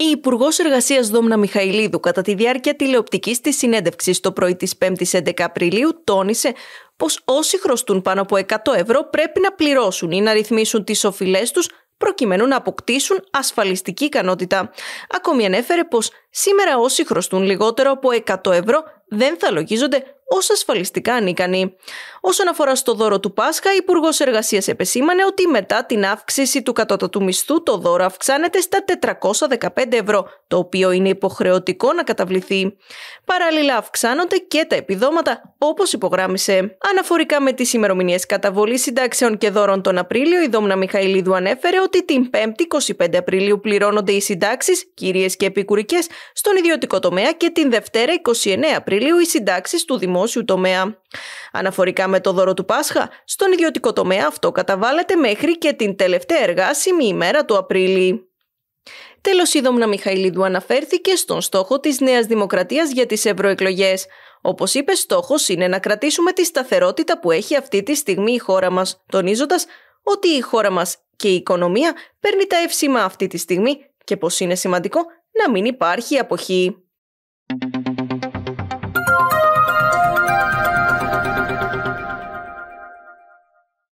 Η Υπουργός Εργασίας Δόμνα Μιχαηλίδου, κατά τη διάρκεια τηλεοπτικής της συνέντευξης το πρωί της 5η 11 Απριλίου, τόνισε πως όσοι χρωστούν πάνω από 100 ευρώ πρέπει να πληρώσουν ή να ρυθμίσουν τις οφειλές τους προκειμένου να αποκτήσουν ασφαλιστική ικανότητα. Ακόμη ανέφερε πως σήμερα όσοι χρωστούν λιγότερο από 100 ευρώ δεν θα λογίζονται ω ασφαλιστικά ανίκανη. Όσον αφορά στο δώρο του Πάσχα, ο Υπουργός Εργασίας επεσήμανε ότι μετά την αύξηση του κατώτατου μισθού το δώρο αυξάνεται στα 415 ευρώ, το οποίο είναι υποχρεωτικό να καταβληθεί. Παράλληλα, αυξάνονται και τα επιδόματα, όπως υπογράμισε. Αναφορικά με τις ημερομηνίες καταβολής συντάξεων και δώρων τον Απρίλιο, η Δόμνα Μιχαηλίδου ανέφερε ότι την 5η 25 Απριλίου πληρώνονται οι συντάξεις, κυρίες και επικουρικές, στον ιδιωτικό τομέα και την Δευτέρα 29 Απριλίου οι συντάξεις του Δημόσιου δημόσιου τομέα. Αναφορικά με το δώρο του Πάσχα, στον ιδιωτικό τομέα αυτό καταβάλλεται μέχρι και την τελευταία εργάσιμη ημέρα του Απρίλη. Τέλος, η Δόμνα Μιχαηλίδου αναφέρθηκε στον στόχο της Νέας Δημοκρατίας για τις ευρωεκλογές. Όπως είπε, στόχος είναι να κρατήσουμε τη σταθερότητα που έχει αυτή τη στιγμή η χώρα μας, τονίζοντας ότι η χώρα μας και η οικονομία παίρνει τα εύσημα αυτή τη στιγμή και πως είναι σημαντικό να μην υπάρχει αποχή.